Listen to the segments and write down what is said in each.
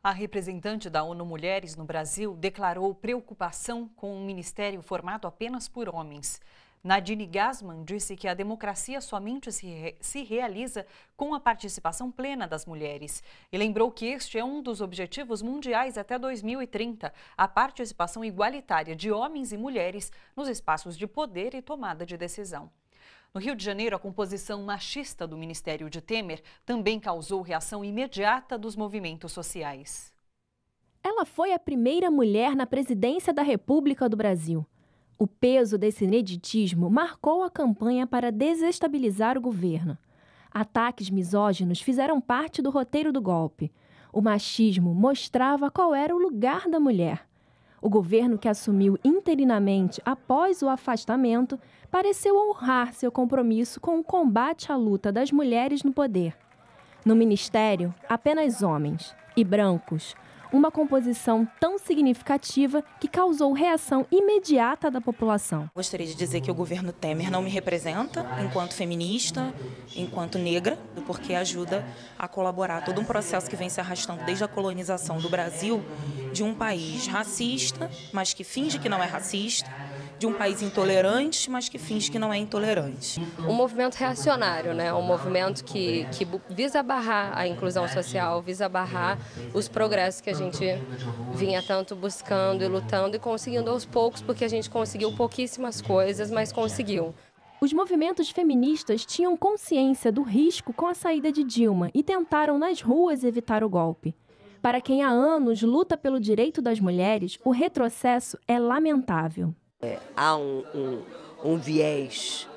A representante da ONU Mulheres no Brasil declarou preocupação com um ministério formado apenas por homens. Nadine Gassman disse que a democracia somente se, re se realiza com a participação plena das mulheres. E lembrou que este é um dos objetivos mundiais até 2030, a participação igualitária de homens e mulheres nos espaços de poder e tomada de decisão. No Rio de Janeiro, a composição machista do Ministério de Temer também causou reação imediata dos movimentos sociais. Ela foi a primeira mulher na presidência da República do Brasil. O peso desse ineditismo marcou a campanha para desestabilizar o governo. Ataques misóginos fizeram parte do roteiro do golpe. O machismo mostrava qual era o lugar da mulher. O governo que assumiu interinamente após o afastamento pareceu honrar seu compromisso com o combate à luta das mulheres no poder. No ministério, apenas homens e brancos, uma composição tão significativa que causou reação imediata da população. Gostaria de dizer que o governo Temer não me representa enquanto feminista, enquanto negra, porque ajuda a colaborar todo um processo que vem se arrastando desde a colonização do Brasil, de um país racista, mas que finge que não é racista, de um país intolerante, mas que finge que não é intolerante. Um movimento reacionário, né? um movimento que, que visa barrar a inclusão social, visa barrar os progressos que a gente vinha tanto buscando e lutando e conseguindo aos poucos, porque a gente conseguiu pouquíssimas coisas, mas conseguiu. Os movimentos feministas tinham consciência do risco com a saída de Dilma e tentaram nas ruas evitar o golpe. Para quem há anos luta pelo direito das mulheres, o retrocesso é lamentável. É, há um, um, um viés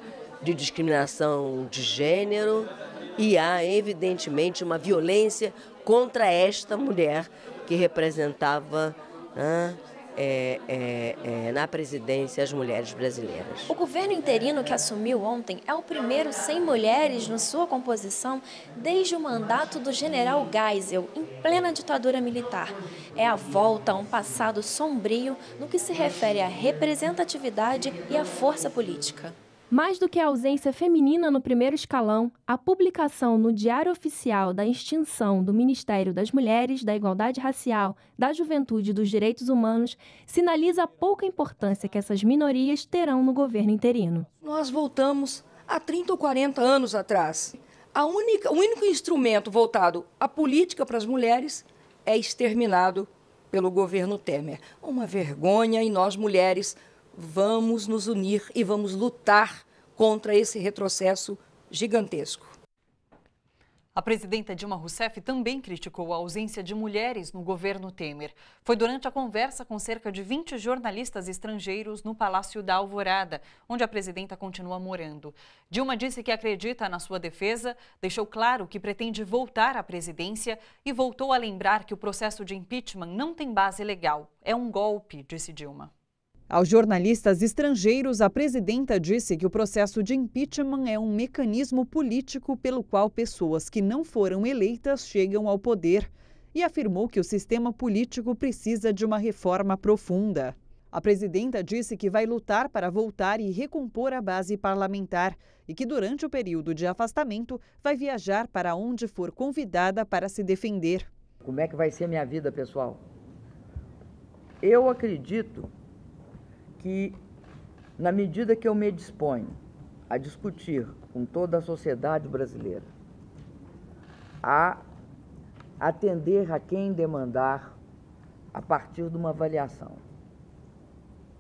de discriminação de gênero e há, evidentemente, uma violência contra esta mulher que representava né, é, é, é, na presidência as mulheres brasileiras. O governo interino que assumiu ontem é o primeiro sem mulheres na sua composição desde o mandato do general Geisel, em plena ditadura militar. É a volta a um passado sombrio no que se refere à representatividade e à força política. Mais do que a ausência feminina no primeiro escalão, a publicação no Diário Oficial da extinção do Ministério das Mulheres, da Igualdade Racial, da Juventude e dos Direitos Humanos sinaliza a pouca importância que essas minorias terão no governo interino. Nós voltamos a 30 ou 40 anos atrás. A única, o único instrumento voltado à política para as mulheres é exterminado pelo governo Temer. Uma vergonha e nós mulheres vamos nos unir e vamos lutar contra esse retrocesso gigantesco. A presidenta Dilma Rousseff também criticou a ausência de mulheres no governo Temer. Foi durante a conversa com cerca de 20 jornalistas estrangeiros no Palácio da Alvorada, onde a presidenta continua morando. Dilma disse que acredita na sua defesa, deixou claro que pretende voltar à presidência e voltou a lembrar que o processo de impeachment não tem base legal. É um golpe, disse Dilma. Aos jornalistas estrangeiros, a presidenta disse que o processo de impeachment é um mecanismo político pelo qual pessoas que não foram eleitas chegam ao poder e afirmou que o sistema político precisa de uma reforma profunda. A presidenta disse que vai lutar para voltar e recompor a base parlamentar e que, durante o período de afastamento, vai viajar para onde for convidada para se defender. Como é que vai ser minha vida, pessoal? Eu acredito que, na medida que eu me disponho a discutir com toda a sociedade brasileira, a atender a quem demandar a partir de uma avaliação.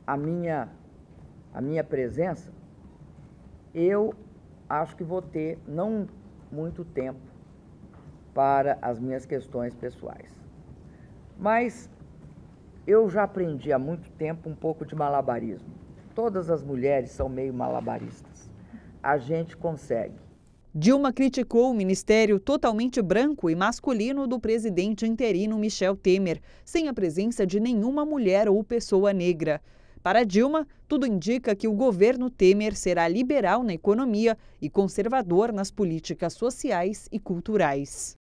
A minha, a minha presença, eu acho que vou ter não muito tempo para as minhas questões pessoais. Mas eu já aprendi há muito tempo um pouco de malabarismo. Todas as mulheres são meio malabaristas. A gente consegue. Dilma criticou o ministério totalmente branco e masculino do presidente interino Michel Temer, sem a presença de nenhuma mulher ou pessoa negra. Para Dilma, tudo indica que o governo Temer será liberal na economia e conservador nas políticas sociais e culturais.